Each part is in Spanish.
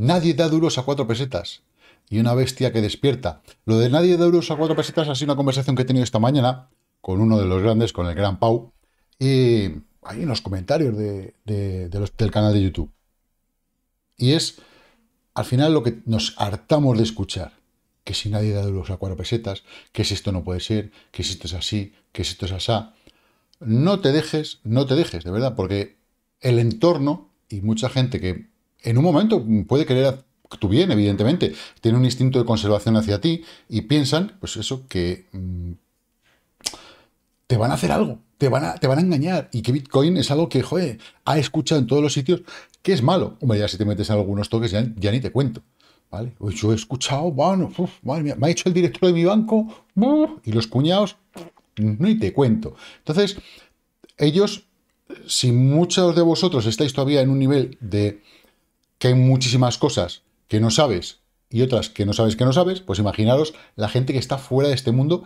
Nadie da duros a cuatro pesetas. Y una bestia que despierta. Lo de nadie da duros a cuatro pesetas ha sido una conversación que he tenido esta mañana con uno de los grandes, con el gran Pau. Y ahí en los comentarios de, los, del canal de YouTube. Y es al final lo que nos hartamos de escuchar. Que si nadie da duros a cuatro pesetas, que si esto no puede ser, que si esto es así, que si esto es asá. No te dejes, no te dejes, de verdad, porque el entorno y mucha gente que en un momento puede querer tu bien, evidentemente. Tiene un instinto de conservación hacia ti y piensan, pues eso, que mm, te van a hacer algo, te van a, te van a engañar. Y que Bitcoin es algo que, joder, ha escuchado en todos los sitios que es malo. Hombre, ya si te metes en algunos toques ya, ni te cuento. ¿Vale? Pues yo he escuchado, bueno, me ha hecho el director de mi banco y los cuñados, no ni te cuento. Entonces, ellos, si muchos de vosotros estáis todavía en un nivel de que hay muchísimas cosas que no sabes y otras que no sabes que no sabes, pues imaginaros la gente que está fuera de este mundo,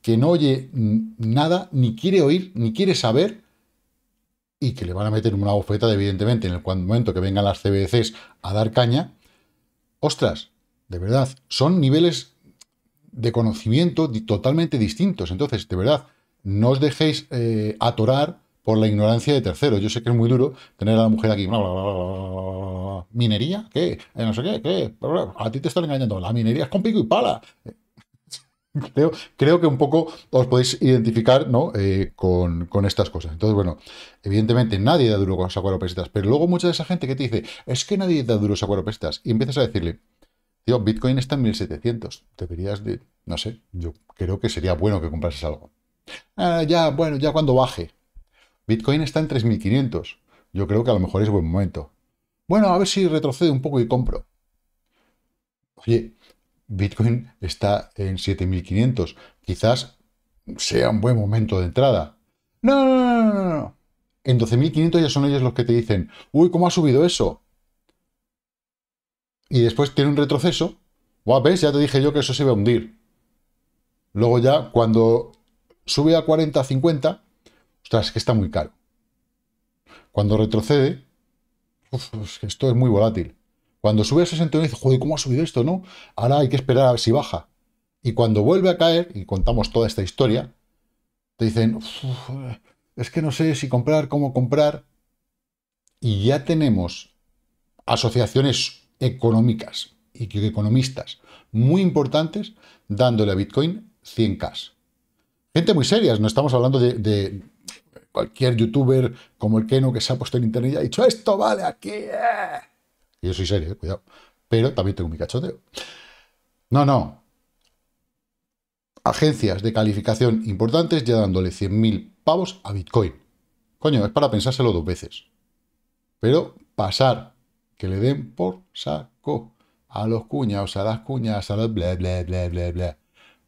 que no oye nada, ni quiere oír, ni quiere saber, y que le van a meter una bofetada, evidentemente, en el momento que vengan las CBCs a dar caña. Ostras, de verdad, son niveles de conocimiento totalmente distintos. Entonces, de verdad, no os dejéis eh, atorar por la ignorancia de terceros. Yo sé que es muy duro tener a la mujer aquí, minería, ¿qué? Eh, no sé qué, ¿qué? A ti te están engañando. La minería es con pico y pala. Creo, creo, que un poco os podéis identificar ¿no? Eh, con, estas cosas. Entonces, bueno, evidentemente nadie da duro con los pesetas, pero luego mucha de esa gente que te dice, es que nadie da duro a pesetas, y empiezas a decirle, tío, Bitcoin está en 1700, deberías de, no sé, yo creo que sería bueno que comprases algo. Ah, ya, bueno, ya cuando baje. Bitcoin está en 3.500. Yo creo que a lo mejor es buen momento. Bueno, a ver si retrocede un poco y compro. Oye, Bitcoin está en 7.500. Quizás sea un buen momento de entrada. No, no, no, no, En 12.500 ya son ellos los que te dicen, uy, ¿cómo ha subido eso? Y después tiene un retroceso. Guapes, ves, ya te dije yo que eso se va a hundir. Luego ya, cuando sube a 40, 50, ostras, que está muy caro. Cuando retrocede, esto es muy volátil. Cuando sube a 61 dice, joder, ¿cómo ha subido esto, no? Ahora hay que esperar a ver si baja. Y cuando vuelve a caer, y contamos toda esta historia, te dicen, es que no sé si comprar, cómo comprar. Y ya tenemos asociaciones económicas y economistas muy importantes dándole a Bitcoin 100K. Gente muy seria, no estamos hablando de cualquier youtuber como el Keno que se ha puesto en internet y ha dicho, esto vale aquí. Eh". yo soy serio, eh, cuidado. Pero también tengo mi cachoteo. No, no. Agencias de calificación importantes ya dándole 100.000 pavos a Bitcoin. Coño, es para pensárselo dos veces. Pero pasar, que le den por saco a los cuñados, a las cuñas, a los bla, bla, bla, bla, bla.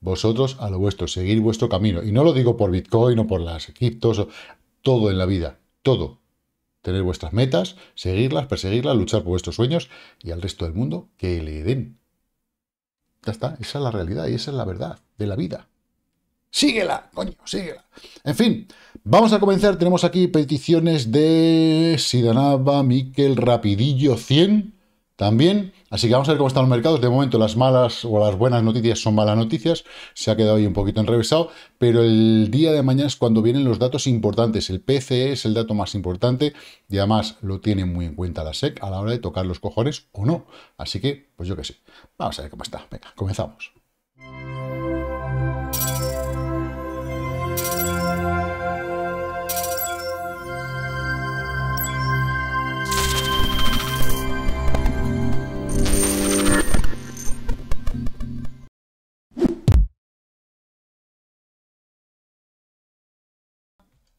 Vosotros a lo vuestro, seguir vuestro camino. Y no lo digo por Bitcoin o por las criptos todo en la vida, todo. Tener vuestras metas, seguirlas, perseguirlas, luchar por vuestros sueños y al resto del mundo que le den. Ya está, esa es la realidad y esa es la verdad de la vida. Síguela, coño, síguela. En fin, vamos a comenzar. Tenemos aquí peticiones de Sidanaba, Miquel, Rapidillo 100 también. Así que vamos a ver cómo están los mercados. De momento las malas o las buenas noticias son malas noticias. Se ha quedado ahí un poquito enrevesado. Pero el día de mañana es cuando vienen los datos importantes. El PCE es el dato más importante. Y además lo tiene muy en cuenta la SEC a la hora de tocar los cojones o no. Así que, pues yo qué sé. Vamos a ver cómo está. Venga, comenzamos.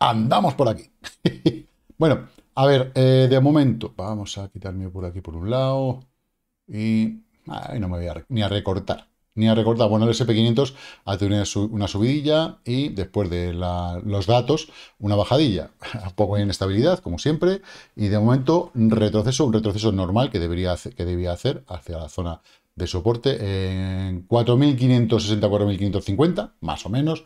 andamos por aquí. bueno, a ver, eh, de momento, vamos a quitarme por aquí por un lado. Y no me voy a, ni a recortar. Ni a recortar. Bueno, el SP500 ha tenido una subidilla y después de los datos, una bajadilla. Un poco de inestabilidad, como siempre. Y de momento, retroceso, un retroceso normal que, debería que debía hacer hacia la zona de soporte en 4.560, 4.550, más o menos.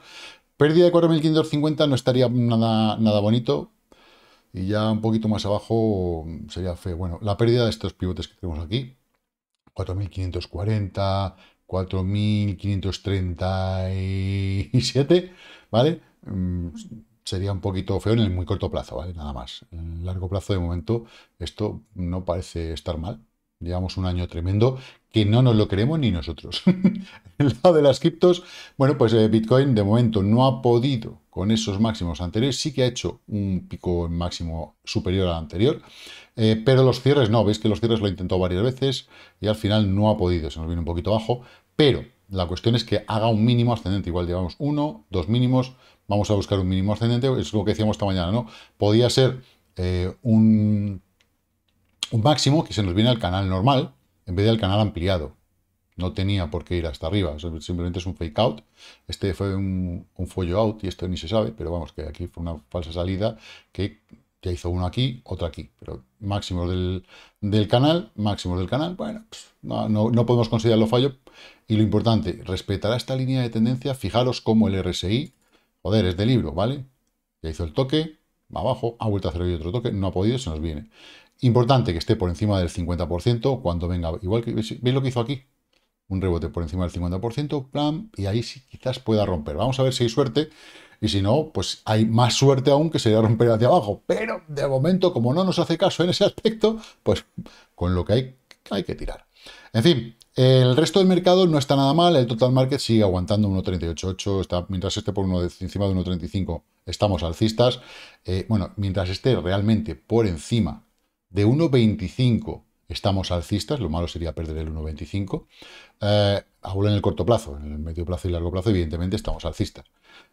Pérdida de 4.550 no estaría nada, nada bonito. Y ya un poquito más abajo sería feo. Bueno, la pérdida de estos pivotes que tenemos aquí. 4.540, 4.537, ¿vale? Mm, sería un poquito feo en el muy corto plazo, ¿vale? Nada más. En el largo plazo, de momento, esto no parece estar mal. Llevamos un año tremendo que no nos lo creemos ni nosotros. el lado de las criptos, bueno, pues eh, Bitcoin de momento no ha podido con esos máximos anteriores, sí que ha hecho un pico máximo superior al anterior, eh, pero los cierres no, veis que los cierres lo intentó varias veces y al final no ha podido, se nos viene un poquito abajo, pero la cuestión es que haga un mínimo ascendente, igual llevamos uno, dos mínimos, vamos a buscar un mínimo ascendente, es lo que decíamos esta mañana, ¿no? Podía ser eh, un un máximo que se nos viene al canal normal en vez del canal ampliado. No tenía por qué ir hasta arriba, simplemente es un fake out. Este fue un, un out y esto ni se sabe, pero vamos, que aquí fue una falsa salida que ya hizo uno aquí, otro aquí. Pero máximo del, canal, máximo del canal, bueno, pues, no, podemos considerarlo fallo. Y lo importante, respetará esta línea de tendencia. Fijaros cómo el RSI, joder, es de libro, ¿vale? Ya hizo el toque, va abajo, ha vuelto a hacer otro toque, no ha podido, se nos viene. Importante que esté por encima del 50% cuando venga, igual que veis lo que hizo aquí, un rebote por encima del 50%, plan, y ahí sí quizás pueda romper. Vamos a ver si hay suerte, y si no, pues hay más suerte aún que sería romper hacia abajo. Pero de momento, como no nos hace caso en ese aspecto, pues con lo que hay, hay que tirar. En fin, el resto del mercado no está nada mal, el total market sigue aguantando 1.388, está, mientras esté por uno encima de 1.35 estamos alcistas, eh, bueno, mientras esté realmente por encima de 1,25 estamos alcistas, lo malo sería perder el 1,25. Eh, ahora en el corto plazo, en el medio plazo y largo plazo, evidentemente estamos alcistas.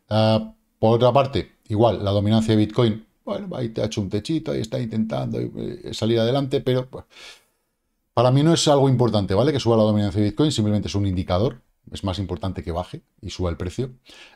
Ah, por otra parte, igual, la dominancia de Bitcoin, bueno, ahí te ha hecho un techito, ahí está intentando eh, salir adelante, pero pues, para mí no es algo importante, ¿vale? Que suba la dominancia de Bitcoin, simplemente es un indicador, es más importante que baje y suba el precio.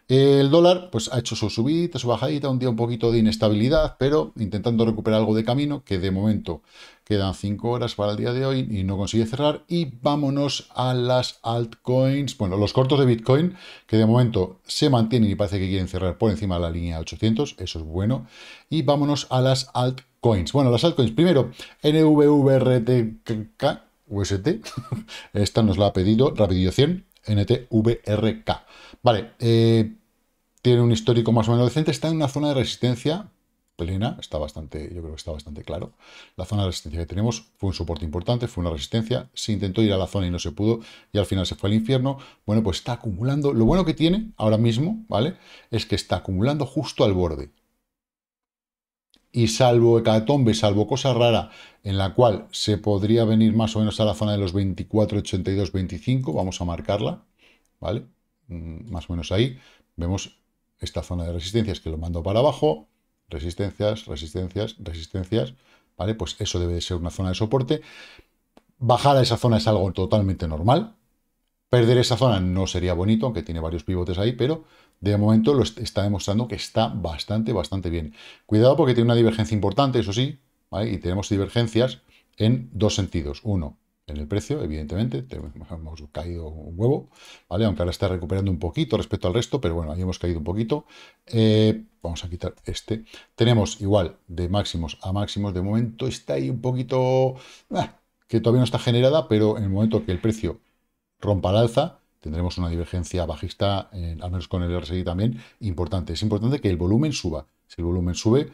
El dólar, pues ha hecho su subida, su bajadita, un día un poquito de inestabilidad, pero intentando recuperar algo de camino, que de momento quedan 5 horas para el día de hoy y no consigue cerrar. Y vámonos a las altcoins, bueno, los cortos de Bitcoin, que de momento se mantienen y parece que quieren cerrar por encima de la línea 800, eso es bueno. Y vámonos a las altcoins. Bueno, las altcoins, primero, NVVRTK, UST, esta nos la ha pedido rápido 100, NTVRK. Vale, eh, tiene un histórico más o menos decente, está en una zona de resistencia plena, está bastante, yo creo que está bastante claro. La zona de resistencia que tenemos fue un soporte importante, fue una resistencia, se intentó ir a la zona y no se pudo, y al final se fue al infierno. Bueno, pues está acumulando, lo bueno que tiene ahora mismo, ¿vale? Es que está acumulando justo al borde, y salvo hecatombe, salvo cosa rara en la cual se podría venir más o menos a la zona de los 24, 82, 25, vamos a marcarla, ¿vale? Mm, más o menos ahí, vemos esta zona de resistencias que lo mando para abajo, resistencias, resistencias, resistencias, ¿vale? Pues eso debe de ser una zona de soporte. Bajar a esa zona es algo totalmente normal, Perder esa zona no sería bonito, aunque tiene varios pivotes ahí, pero de momento lo está demostrando que está bastante, bastante bien. Cuidado porque tiene una divergencia importante, eso sí, y tenemos divergencias en dos sentidos. Uno, en el precio, evidentemente, hemos caído un huevo, ¿vale? Aunque ahora está recuperando un poquito respecto al resto, pero bueno, ahí hemos caído un poquito. Eh, vamos a quitar este. Tenemos igual de máximos a máximos, de momento está ahí un poquito... Ah, que todavía no está generada, pero en el momento que el precio rompa al alza, tendremos una divergencia bajista, eh, al menos con el RSI también, importante. Es importante que el volumen suba. Si el volumen sube,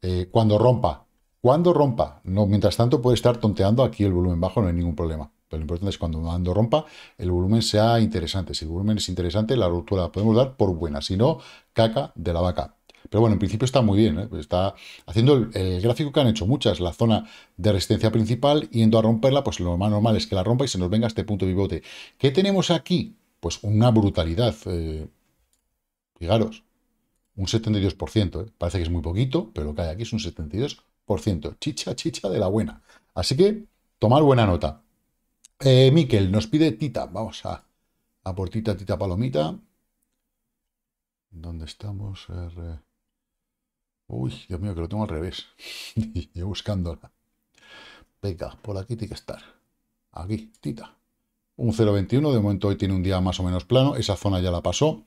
eh, cuando rompa, cuando rompa, no, mientras tanto puede estar tonteando aquí el volumen bajo, no hay ningún problema. Pero lo importante es cuando cuando rompa, el volumen sea interesante. Si el volumen es interesante, la ruptura la podemos dar por buena. Si no, caca de la vaca. Pero bueno, en principio está muy bien. ¿eh? Está haciendo el, gráfico que han hecho muchas, la zona de resistencia principal, yendo a romperla, pues lo más normal es que la rompa y se nos venga este punto de pivote. ¿Qué tenemos aquí? Pues una brutalidad. Eh, fijaros, un 72%. ¿eh? Parece que es muy poquito, pero lo que hay aquí es un 72%. Chicha, chicha de la buena. Así que, tomar buena nota. Miquel nos pide Tita. Vamos a, a por Tita, Tita Palomita. ¿Dónde estamos? R... Uy, Dios mío, que lo tengo al revés. Yo buscándola. Venga, por aquí tiene que estar. Aquí, tita. Un 0.21, de momento hoy tiene un día más o menos plano. Esa zona ya la pasó.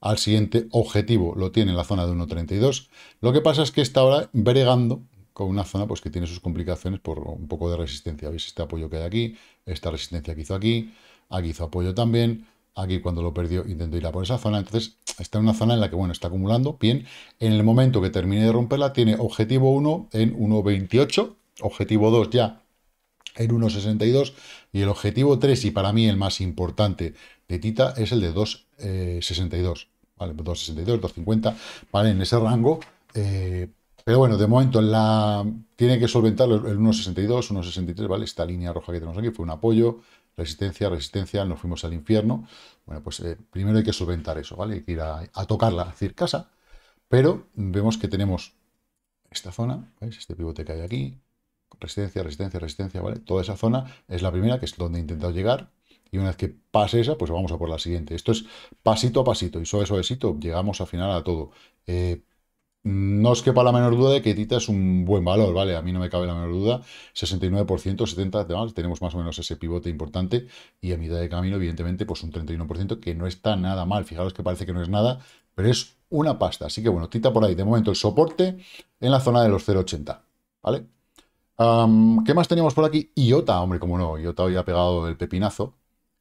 Al siguiente objetivo lo tiene en la zona de 1.32. Lo que pasa es que está ahora bregando con una zona pues, que tiene sus complicaciones por un poco de resistencia. ¿Veis este apoyo que hay aquí? Esta resistencia que hizo aquí. Aquí hizo apoyo también aquí cuando lo perdió intentó ir a por esa zona, entonces está en una zona en la que, bueno, está acumulando, bien, en el momento que termine de romperla tiene objetivo 1 en 1.28, objetivo 2 ya en 1.62 y el objetivo 3 y para mí el más importante de Tita es el de 2.62, eh, ¿vale? 2.62, 2.50, ¿vale? En ese rango... Eh, pero bueno, de momento la, tiene que solventar el 1.62, 1.63, ¿vale? Esta línea roja que tenemos aquí fue un apoyo, resistencia, resistencia, nos fuimos al infierno. Bueno, pues eh, primero hay que solventar eso, ¿vale? Hay que ir a, tocarla, a decir casa, pero vemos que tenemos esta zona, ¿veis? Este pivote que hay aquí, resistencia, resistencia, resistencia, ¿vale? Toda esa zona es la primera, que es donde he intentado llegar, y una vez que pase esa, pues vamos a por la siguiente. Esto es pasito a pasito y suave suavecito, llegamos al final a todo. Eh, no os quepa la menor duda de que Tita es un buen valor, ¿vale? A mí no me cabe la menor duda. 69%, 70%, tenemos más o menos ese pivote importante. Y a mitad de camino, evidentemente, pues un 31%, que no está nada mal. Fijaros que parece que no es nada, pero es una pasta. Así que bueno, Tita por ahí. De momento el soporte en la zona de los 0,80, ¿vale? ¿Qué más teníamos por aquí? Iota, hombre, como no. Iota hoy ha pegado el pepinazo.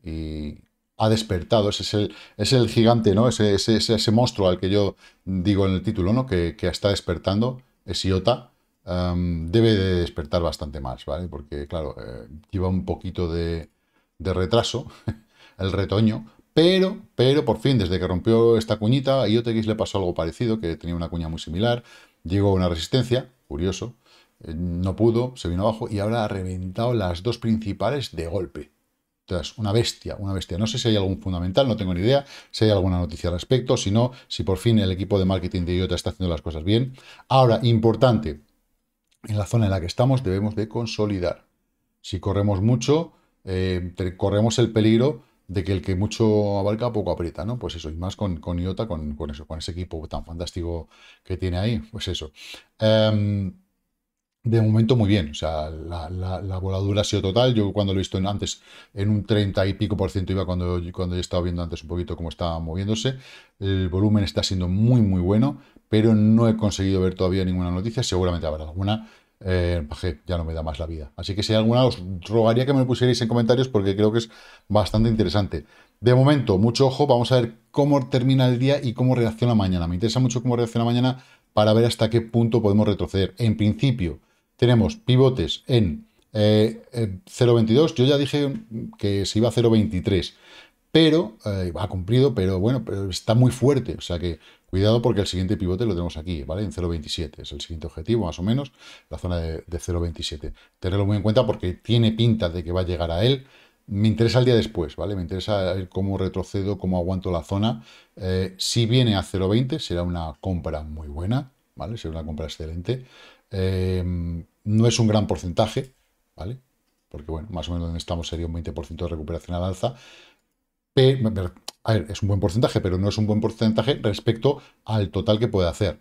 Y ha despertado, ese es el, es el gigante, ¿no? Ese, ese, monstruo al que yo digo en el título, ¿no? Que, está despertando, es Iota, debe de despertar bastante más, ¿vale? Porque, claro, eh, lleva un poquito de, retraso, el retoño, pero, pero por fin, desde que rompió esta cuñita, a IoTX le pasó algo parecido, que tenía una cuña muy similar, llegó a una resistencia, curioso, eh, no pudo, se vino abajo y ahora ha reventado las dos principales de golpe una bestia, una bestia. No sé si hay algún fundamental, no tengo ni idea, si hay alguna noticia al respecto, si no, si por fin el equipo de marketing de IOTA está haciendo las cosas bien. Ahora, importante, en la zona en la que estamos debemos de consolidar. Si corremos mucho, eh, corremos el peligro de que el que mucho abarca poco aprieta, ¿no? Pues eso, y más con, IOTA, con, eso, con ese equipo tan fantástico que tiene ahí, pues eso. Em, de momento muy bien, o sea, la, voladura ha sido total. Yo cuando lo he visto antes en un 30 y pico por ciento iba cuando, cuando he estado viendo antes un poquito cómo estaba moviéndose. El volumen está siendo muy, muy bueno, pero no he conseguido ver todavía ninguna noticia. Seguramente habrá alguna. Eh, ya no me da más la vida. Así que si hay alguna, os rogaría que me lo pusierais en comentarios porque creo que es bastante interesante. De momento, mucho ojo, vamos a ver cómo termina el día y cómo reacciona mañana. Me interesa mucho cómo reacciona mañana para ver hasta qué punto podemos retroceder. En principio, tenemos pivotes en 0.22, eh, yo ya dije que se iba a 0.23, pero ha eh, cumplido, pero bueno, está muy fuerte, o sea que cuidado porque el siguiente pivote lo tenemos aquí, ¿vale? En 0.27, es el siguiente objetivo más o menos, la zona de, 0.27. Tenerlo muy en cuenta porque tiene pinta de que va a llegar a él, me interesa el día después, ¿vale? Me interesa ver cómo retrocedo, cómo aguanto la zona. Eh, si viene a 0.20 será una compra muy buena. ¿vale? Sería una compra excelente. Em, no es un gran porcentaje, ¿vale? Porque, bueno, más o menos donde estamos sería un 20% de recuperación al alza. a ver, es un buen porcentaje, pero no es un buen porcentaje respecto al total que puede hacer.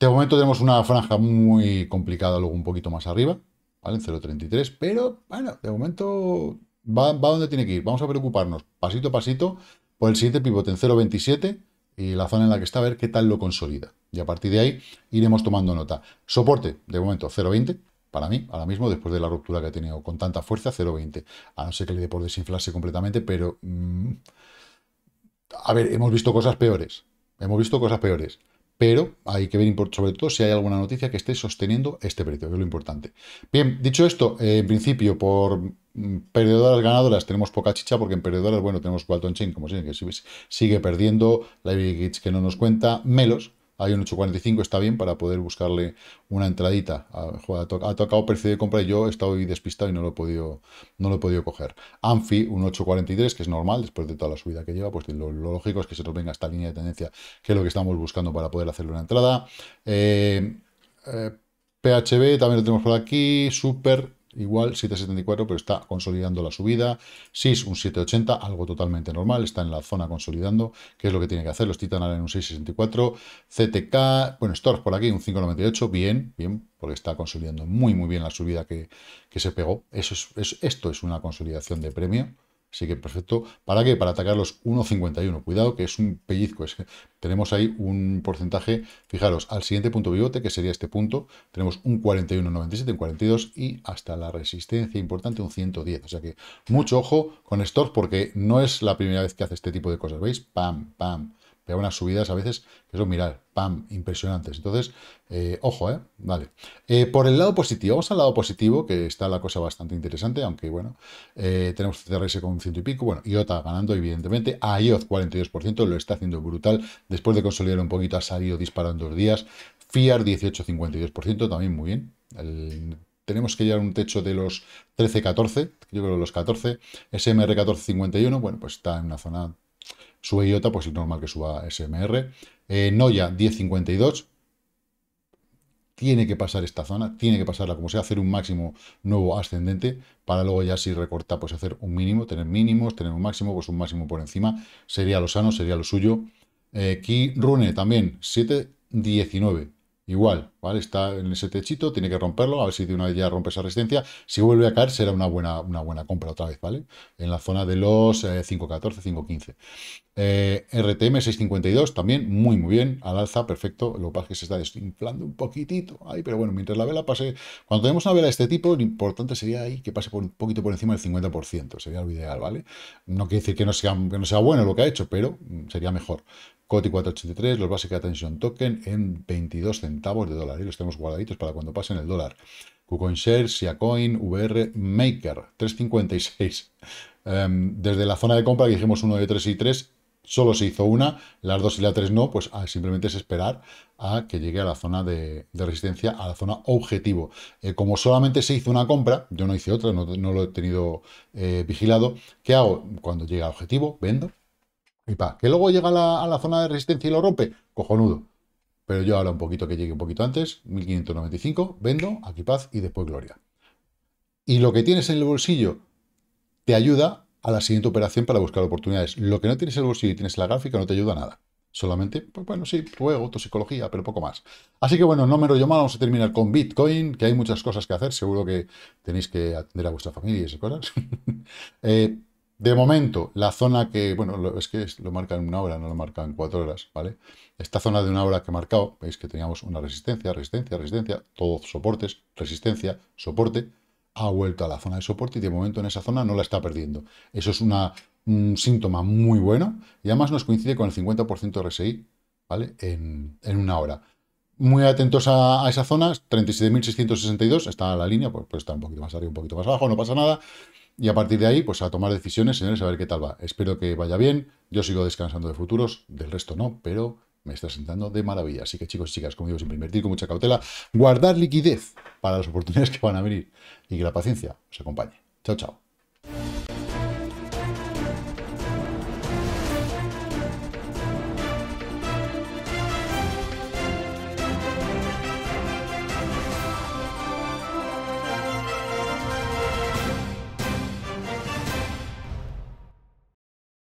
De momento tenemos una franja muy complicada, luego un poquito más arriba, ¿vale? En 0.33, pero, bueno, de momento va, va donde tiene que ir. Vamos a preocuparnos pasito a pasito por el siguiente pivote en 0.27 y la zona en la que está, a ver qué tal lo consolida. Y a partir de ahí iremos tomando nota. Soporte, de momento 0,20. Para mí, ahora mismo, después de la ruptura que ha tenido con tanta fuerza, 0,20. A no ser que le dé por desinflarse completamente, pero... Mm, a ver, hemos visto cosas peores. Hemos visto cosas peores. Pero hay que ver, sobre todo, si hay alguna noticia que esté sosteniendo este precio, que es lo importante. Bien, dicho esto, eh, en principio, por mm, perdedoras ganadoras tenemos poca chicha, porque en perdedoras, bueno, tenemos Walton Chain, como que sigue perdiendo, la que no nos cuenta, Melos, hay un 8.45, está bien para poder buscarle una entradita. Ah, ha, tocado precio de compra y yo he estado despistado y no lo he podido, no lo podido coger. Anfi, un 8.43, que es normal después de toda la subida que lleva, pues lo, lógico es que se nos venga esta línea de tendencia, que es lo que estamos buscando para poder hacerle una entrada. Eh, eh, PHB también lo tenemos por aquí, Super igual, 7,74, pero está consolidando la subida. SIS un 7,80, algo totalmente normal, está en la zona consolidando, ¿Qué es lo que tiene que hacer. Los Titan en un 6,64, CTK, bueno, Storch por aquí un 5,98, bien, bien, porque está consolidando muy, muy bien la subida que, que se pegó. Eso es, esto es una consolidación de premio. Así que perfecto. ¿Para qué? Para atacar los 1,51. Cuidado, que es un pellizco. tenemos ahí un porcentaje, fijaros, al siguiente punto bigote, que sería este punto, tenemos un 41,97, un 42 y hasta la resistencia importante un 110. O sea que mucho ojo con esto porque no es la primera vez que hace este tipo de cosas. ¿Veis? Pam, pam pero unas subidas a veces que son, mirar, pam, impresionantes. Entonces, eh, ojo, ¿eh? Vale. Eh, por el lado positivo, vamos al lado positivo, que está la cosa bastante interesante, aunque bueno, eh, tenemos CRS con un ciento y pico, bueno, IOTA ganando, evidentemente, AIOZ 42%, lo está haciendo brutal, después de consolidar un poquito ha salido disparando dos días, FIAR 18,52%, también muy bien, tenemos que llegar a un techo de los 13-14, yo creo los 14, SMR 14-51, bueno, pues está en una zona Sube IOTA, pues es normal que suba SMR. Noya, 10.52. Tiene que pasar esta zona, tiene que pasarla como sea, hacer un máximo nuevo ascendente para luego ya si recorta, pues hacer un mínimo, tener mínimos, tener un máximo, pues un máximo por encima. Sería lo sano, sería lo suyo. Eh, Ki Rune también, 7.19. Igual, ¿vale? Está en ese techito, tiene que romperlo, a ver si de una vez ya rompe esa resistencia. Si vuelve a caer, será una buena, una buena compra otra vez, ¿vale? En la zona de los 5.14, 5.15. RTM 6.52, también muy, muy bien, al alza, perfecto. Lo que pasa es que se está desinflando un poquitito ahí, pero bueno, mientras la vela pase... Cuando tenemos una vela de este tipo, lo importante sería ahí que pase por un poquito por encima del 50%, sería lo ideal, ¿vale? No quiere decir que no sea, que no sea bueno lo que ha hecho, pero mm, sería mejor. COTI 483, los Basic Attention Token en 22 centavos de dólar. Y ¿eh? los tenemos guardaditos para cuando pasen el dólar. KuCoin Share, Siacoin, VR, Maker, 356. Em, desde la zona de compra que dijimos 1 de 3 y 3, solo se hizo una, las dos y la 3 no, pues ah, simplemente es esperar a que llegue a la zona de, resistencia, a la zona objetivo. Eh, como solamente se hizo una compra, yo no hice otra, no, lo he tenido eh, vigilado, ¿qué hago? Cuando llega a objetivo, vendo y pa, que luego llega a la, zona de resistencia y lo rompe, cojonudo. Pero yo ahora un poquito que llegue un poquito antes, 1595, vendo, aquí paz y después gloria. Y lo que tienes en el bolsillo te ayuda a la siguiente operación para buscar oportunidades. Lo que no tienes en el bolsillo y tienes la gráfica no te ayuda a nada. Solamente, pues bueno, sí, juego, psicología, pero poco más. Así que bueno, no me lo más, vamos a terminar con Bitcoin, que hay muchas cosas que hacer, seguro que tenéis que atender a vuestra familia y esas cosas. Eh, de momento, la zona que, bueno, es que lo marca en una hora, no lo marca en cuatro horas, ¿vale? Esta zona de una hora que he marcado, veis que teníamos una resistencia, resistencia, resistencia, todos soportes, resistencia, soporte, ha vuelto a la zona de soporte y de momento en esa zona no la está perdiendo. Eso es un síntoma muy bueno y además nos coincide con el 50% RSI, ¿vale? En, una hora. Muy atentos a, esa zona, 37.662, está la línea, pues, pues está un poquito más arriba, un poquito más abajo, no pasa nada. Y a partir de ahí, pues a tomar decisiones, señores, a ver qué tal va. Espero que vaya bien. Yo sigo descansando de futuros, del resto no, pero me está sentando de maravilla. Así que chicos y chicas, como digo, siempre invertir con mucha cautela, guardar liquidez para las oportunidades que van a venir y que la paciencia os acompañe. Chao, chao.